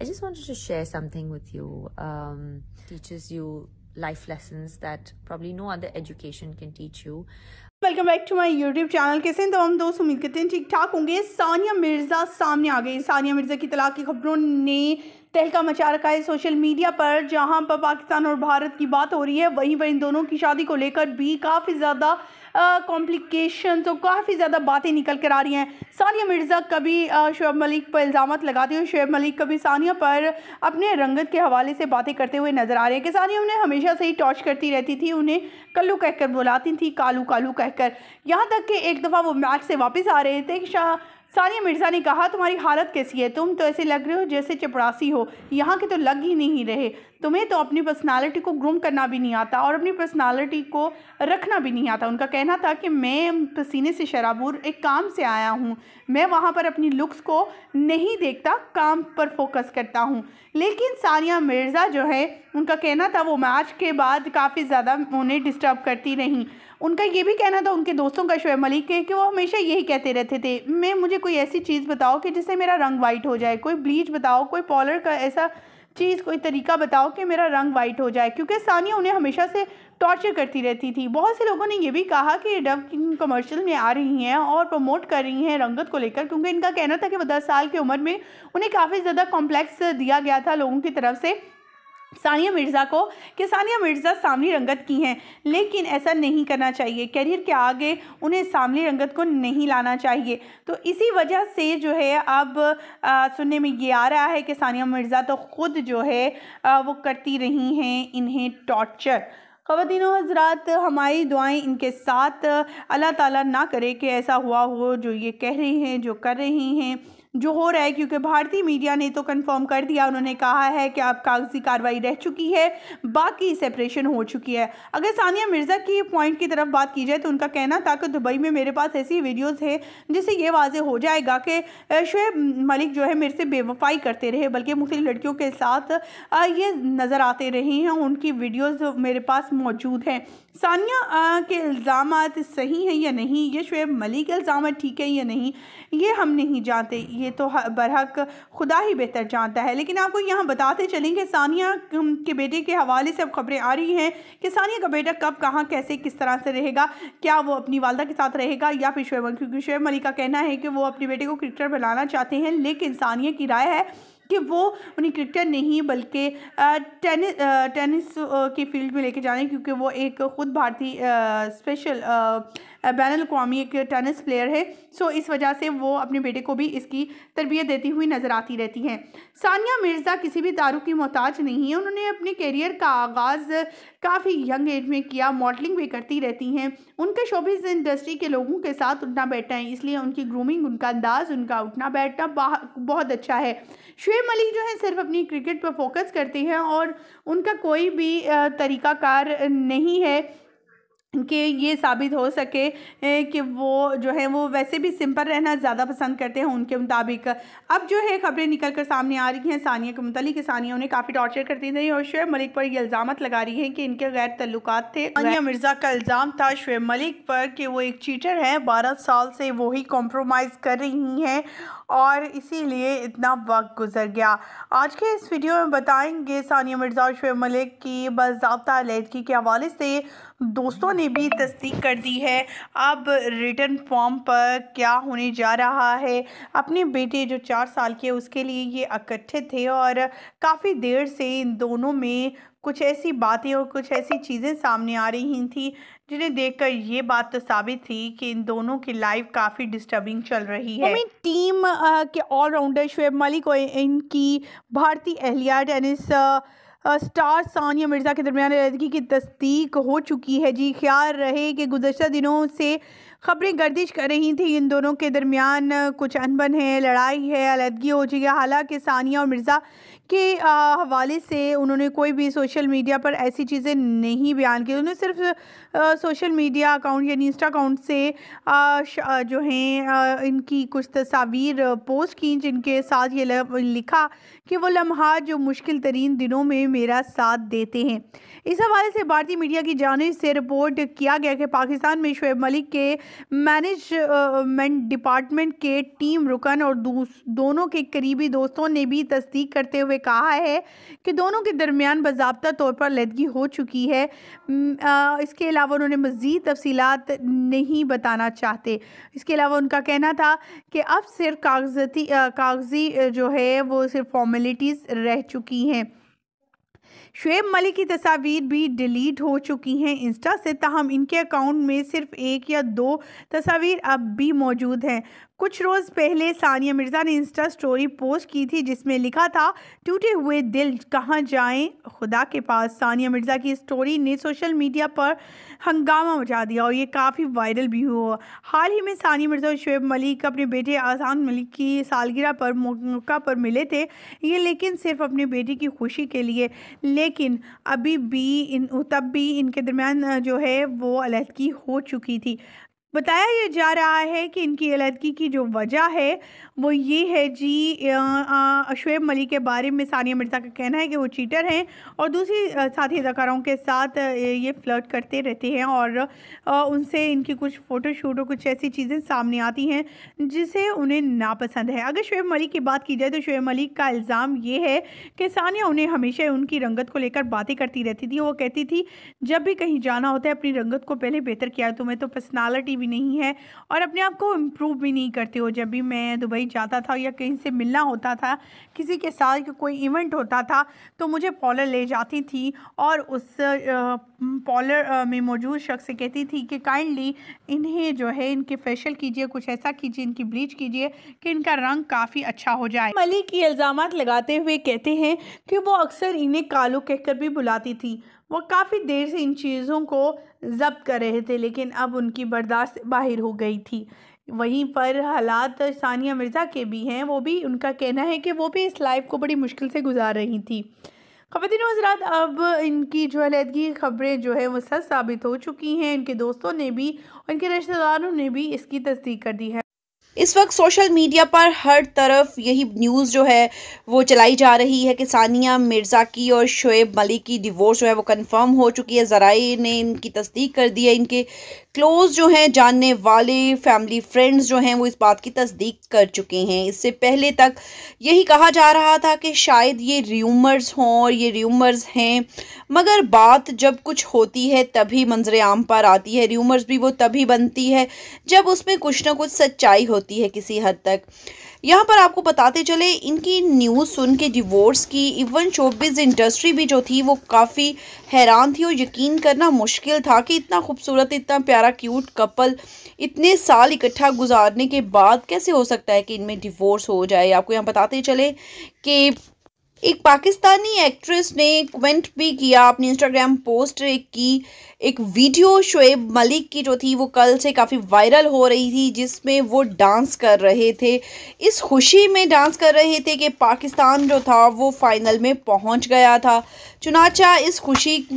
I just wanted to share something with you. Um, teaches you life lessons that probably no other education can teach you. Welcome back to my YouTube channel कैसे हैं हम दोस्त उम्मीद करते हैं ठीक ठाक होंगे सानिया मिर्ज़ा सामने आ गई सानिया मिर्ज़ा की तलाक की खबरों ने तहलका मचा रखा है सोशल मीडिया पर जहां पर पाकिस्तान और भारत की बात हो रही है वहीं पर इन दोनों की शादी को लेकर भी काफ़ी ज़्यादा कॉम्प्लिकेशन तो काफ़ी ज़्यादा बातें निकल कर आ रही हैं सानिया मिर्ज़ा कभी शुएब मलिक पर इल्ज़ाम लगाते हुए शुएब मलिक कभी सानिया पर अपने रंगत के हवाले से बातें करते हुए नज़र आ रहे हैं कि सानिया उन्हें हमेशा से ही टॉर्च करती रहती थी उन्हें कल्लू कहकर बुलाती थी कालू कालू कह कर यहाँ तक कि एक दफ़ा वो मैच से वापस आ रहे थे कि शाह सानिया मिर्ज़ा ने कहा तुम्हारी हालत कैसी है तुम तो ऐसे लग रहे हो जैसे चपरासी हो यहाँ के तो लग ही नहीं रहे तुम्हें तो अपनी पर्सनालिटी को ग्रूम करना भी नहीं आता और अपनी पर्सनालिटी को रखना भी नहीं आता उनका कहना था कि मैं पसीने से शराबूर एक काम से आया हूँ मैं वहाँ पर अपनी लुक्स को नहीं देखता काम पर फोकस करता हूँ लेकिन सानिया मिर्ज़ा जो है उनका कहना था वो मैच के बाद काफ़ी ज़्यादा उन्हें डिस्टर्ब करती रहीं उनका ये भी कहना था उनके दोस्तों का शोएब मलिक है कि वो हमेशा यही कहते रहते थे मैं मुझे कोई ऐसी चीज़ बताओ कि जिससे मेरा रंग वाइट हो जाए कोई ब्लीच बताओ कोई पॉलर का ऐसा चीज़ कोई तरीका बताओ कि मेरा रंग वाइट हो जाए क्योंकि सानिया उन्हें हमेशा से टॉर्चर करती रहती थी बहुत से लोगों ने यह भी कहा कि डव कमर्शियल में आ रही हैं और प्रमोट कर रही हैं रंगत को लेकर क्योंकि इनका कहना था कि वह दस साल की उम्र में उन्हें काफ़ी ज़्यादा कॉम्प्लेक्स दिया गया था लोगों की तरफ से सानिया मिर्ज़ा को कि सानिया मिर्ज़ा सामली रंगत की हैं लेकिन ऐसा नहीं करना चाहिए करियर के आगे उन्हें सामली रंगत को नहीं लाना चाहिए तो इसी वजह से जो है अब आ, सुनने में ये आ रहा है कि सानिया मिर्ज़ा तो ख़ुद जो है आ, वो करती रही हैं इन्हें टॉर्चर ख़वान हजरात हमारी दुआएं इनके साथ अल्लाह ताला ना करे कि ऐसा हुआ हो जो ये कह रही हैं जो कर रही हैं जो हो रहा है क्योंकि भारतीय मीडिया ने तो कंफर्म कर दिया उन्होंने कहा है कि अब कागजी कार्रवाई रह चुकी है बाकी सेपरेशन हो चुकी है अगर सानिया मिर्ज़ा की पॉइंट की तरफ बात की जाए तो उनका कहना था कि दुबई में मेरे पास ऐसी वीडियोज़ है जिससे ये वाजे हो जाएगा कि शुएब मलिक जो है मेरे से बेवफाई करते रहे बल्कि मुख्तु लड़कियों के साथ ये नज़र आते रहे हैं उनकी वीडियोज़ मेरे पास मौजूद हैं सानिया के इल्ज़ाम सही हैं या नहीं ये शुएब मलिक के इल्ज़ाम ठीक है या नहीं ये हम नहीं जानते ये ये तो बरहक खुदा ही बेहतर जानता है लेकिन आपको यहाँ बताते चलें कि सानिया के बेटे के हवाले से अब खबरें आ रही हैं कि सानिया का बेटा कब कहाँ कैसे किस तरह से रहेगा क्या वो अपनी वालदा के साथ रहेगा या फिर शुएब क्योंकि शुएब मलिक का कहना है कि वो अपने बेटे को क्रिकेटर बनाना चाहते हैं लेकिन सानिया की राय है कि वो उन्हें क्रिकेटर नहीं बल्कि टेनिस टेनिस के फील्ड में लेके जाने क्योंकि वो एक ख़ुद भारतीय स्पेशल बैन अवी एक टेनिस प्लेयर है सो इस वजह से वो अपने बेटे को भी इसकी तरबियत देती हुई नज़र आती रहती हैं सानिया मिर्ज़ा किसी भी दारू की मोहताज नहीं है उन्होंने अपने कैरियर का आगाज़ काफ़ी यंग एज में किया मॉडलिंग भी करती रहती हैं उनके शोबिस इंडस्ट्री के लोगों के साथ उठना बैठना है इसलिए उनकी ग्रूमिंग उनका अंदाज़ उनका उठना बैठना बहुत अच्छा है फिर मलिक जो है सिर्फ अपनी क्रिकेट पर फोकस करते हैं और उनका कोई भी तरीक़ाकार नहीं है कि ये साबित हो सके कि वो जो है वो वैसे भी सिंपल रहना ज़्यादा पसंद करते हैं उनके मुताबिक अब जो है खबरें निकल कर सामने आ रही हैं सानिया के मतलब सानिया उन्हें काफ़ी टॉर्चर करती थी और शुएब मलिक पर यह इल्ज़ाम लगा रही हैं कि इनके गैर तल्लुक थे सानिया मिर्ज़ा का इल्ज़ाम था शुएब मलिक पर कि वो एक चीटर हैं बारह साल से वही कॉम्प्रोमाइज़ कर रही हैं और इसीलिए इतना वक्त गुजर गया आज के इस वीडियो में बताएंगे सानिया मिर्ज़ा और शुएब मलिक की बाबा अलीदगी के हवाले से दोस्तों ने भी तस्दीक कर दी है अब रिटर्न फॉर्म पर क्या होने जा रहा है अपने बेटे जो चार साल के उसके लिए ये इकट्ठे थे और काफ़ी देर से इन दोनों में कुछ ऐसी बातें और कुछ ऐसी चीज़ें सामने आ रही थी जिन्हें देखकर ये बात तो साबित थी कि इन दोनों की लाइफ काफ़ी डिस्टर्बिंग चल रही है टीम के ऑलराउंडर शुएब मलिक और इनकी भारतीय एहलिया टेनिस स्टार सानिया मिर्ज़ा के दरमियान रदगी की तस्दीक हो चुकी है जी ख्याल रहे कि गुजशत दिनों से खबरें गर्दिश कर रही थी इन दोनों के दरमियान कुछ अनबन है लड़ाई है अलहदगी हो चुकी है हालांकि सानिया और मिर्ज़ा के हवाले से उन्होंने कोई भी सोशल मीडिया पर ऐसी चीज़ें नहीं बयान की उन्होंने सिर्फ सोशल मीडिया अकाउंट यानी इंस्टा अकाउंट से आ, जो हैं इनकी कुछ तस्वीर पोस्ट की जिनके साथ ये लिखा कि वो लम्हा जो मुश्किल तरीन दिनों में मेरा साथ देते हैं इस हवाले से भारतीय मीडिया की जानब से रिपोर्ट किया गया कि पाकिस्तान में शुएब मलिक के मैनेजमेंट डिपार्टमेंट के टीम रुकन और दोनों के करीबी दोस्तों ने भी तस्दीक करते हुए हुए कहा है कि दोनों के दरमियान बाबा तौर पर लदगी हो चुकी है इसके अलावा उन्होंने मज़ीद तफसीत नहीं बताना चाहते इसके अलावा उनका कहना था कि अब सिर्फ कागजती कागजी जो है वो सिर्फ फॉर्मेलिटीज़ रह चुकी हैं शुएब मलिक की तस्वीर भी डिलीट हो चुकी हैं इंस्टा से तहम इनके अकाउंट में सिर्फ एक या दो तस्वीर अब भी मौजूद हैं कुछ रोज़ पहले सानिया मिर्ज़ा ने इंस्टा स्टोरी पोस्ट की थी जिसमें लिखा था टूटे हुए दिल कहाँ जाएं खुदा के पास सानिया मिर्ज़ा की स्टोरी ने सोशल मीडिया पर हंगामा मचा दिया और ये काफ़ी वायरल भी हुआ हाल ही में सानिया मिर्ज़ा और शुएब मलिक अपने बेटे आसान मलिक की सालगिरह पर मौका पर मिले थे ये लेकिन सिर्फ अपने बेटे की खुशी के लिए लेकिन अभी भी इन तब भी इनके दरमियान जो है वो अलहदगी हो चुकी थी बताया जा रहा है कि इनकी अलहदगी की जो वजह है वो ये है जी शुएब मलिक के बारे में सानिया मिर्ज़ा का कहना है कि वो चीटर हैं और दूसरी साथी अदाकारों के साथ ये फ्लर्ट करते रहते हैं और उनसे इनकी कुछ फ़ोटोशूट और कुछ ऐसी चीज़ें सामने आती हैं जिसे उन्हें नापसंद है अगर शुएब मलिक की बात की जाए तो शुएब मलिक का इल्ज़ाम ये है कि सानिया उन्हें हमेशा उनकी रंगत को लेकर बातें करती रहती थी वो कहती थी जब भी कहीं जाना होता है अपनी रंगत को पहले बेहतर किया तुम्हें तो पर्सनैलिटी करती भी नहीं है और अपने आप को इम्प्रूव भी नहीं करते हो जब भी मैं दुबई जाता था या कहीं से मिलना होता था किसी के साथ कोई इवेंट होता था तो मुझे पॉलर ले जाती थी और उस पॉलर में मौजूद शख्स से कहती थी कि काइंडली इन्हें जो है इनके फेशियल कीजिए कुछ ऐसा कीजिए इनकी ब्लीच कीजिए कि इनका रंग काफ़ी अच्छा हो जाए मलिक ये इल्ज़ाम लगाते हुए कहते हैं कि वो अक्सर इन्हें कालू कहकर भी बुलाती थी वो काफ़ी देर से इन चीज़ों को जब्त कर रहे थे लेकिन अब उनकी बर्दाश्त बाहर हो गई थी वहीं पर हालात सानिया मिर्ज़ा के भी हैं वो भी उनका कहना है कि वो भी इस लाइफ को बड़ी मुश्किल से गुजार रही थी खवतिन हजरात अब इनकी जो अलीहदगी खबरें जो है वो सच साबित हो चुकी हैं इनके दोस्तों ने भी उनके रिश्तेदारों ने भी इसकी तस्दीक कर दी है इस वक्त सोशल मीडिया पर हर तरफ यही न्यूज़ जो है वो चलाई जा रही है कि सानिया मिर्ज़ा की और शुएब मलिक की डिवोर्स जो है वो कंफर्म हो चुकी है ज़राए ने इनकी तस्दीक कर दी है इनके क्लोज जो हैं जानने वाले फैमिली फ्रेंड्स जो हैं वो इस बात की तस्दीक कर चुके हैं इससे पहले तक यही कहा जा रहा था कि शायद ये र्यूमर्स हों और ये र्यूमर्स हैं मगर बात जब कुछ होती है तभी मंजर आम पर आती है र्यूमर्स भी वो तभी बनती है जब उसमें कुछ ना कुछ सच्चाई होती है किसी हद तक यहाँ पर आपको बताते चले इनकी न्यूज़ सुन के डिवोर्स की इवन शोबिज़ इंडस्ट्री भी जो थी वो काफ़ी हैरान थी और यकीन करना मुश्किल था कि इतना खूबसूरत इतना प्यारा क्यूट कपल इतने साल इकट्ठा गुजारने के बाद कैसे हो सकता है कि इनमें डिवोर्स हो जाए आपको यहाँ बताते चले कि एक पाकिस्तानी एक्ट्रेस ने कमेंट भी किया अपने इंस्टाग्राम पोस्ट की एक वीडियो शोएब मलिक की जो थी वो कल से काफ़ी वायरल हो रही थी जिसमें वो डांस कर रहे थे इस खुशी में डांस कर रहे थे कि पाकिस्तान जो था वो फाइनल में पहुंच गया था चुनाचा इस खुशी में